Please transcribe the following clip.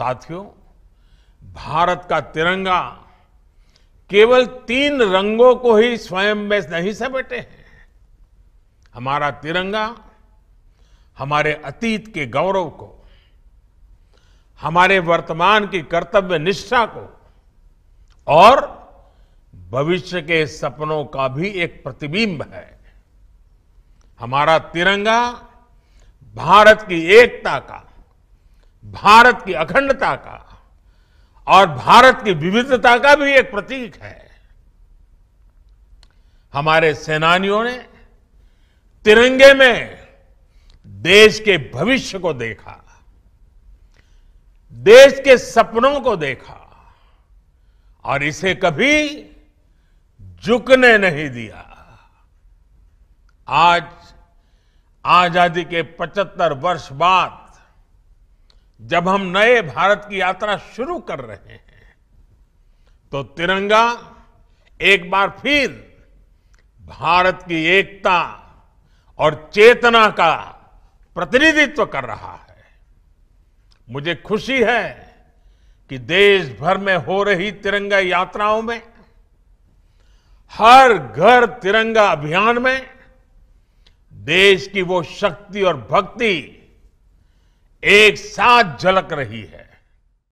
साथियों भारत का तिरंगा केवल तीन रंगों को ही स्वयं में नहीं समेटे हैं हमारा तिरंगा हमारे अतीत के गौरव को हमारे वर्तमान की कर्तव्य निष्ठा को और भविष्य के सपनों का भी एक प्रतिबिंब है हमारा तिरंगा भारत की एकता का भारत की अखंडता का और भारत की विविधता का भी एक प्रतीक है हमारे सेनानियों ने तिरंगे में देश के भविष्य को देखा देश के सपनों को देखा और इसे कभी झुकने नहीं दिया आज आजादी के 75 वर्ष बाद जब हम नए भारत की यात्रा शुरू कर रहे हैं तो तिरंगा एक बार फिर भारत की एकता और चेतना का प्रतिनिधित्व कर रहा है मुझे खुशी है कि देश भर में हो रही तिरंगा यात्राओं में हर घर तिरंगा अभियान में देश की वो शक्ति और भक्ति एक साथ झलक रही है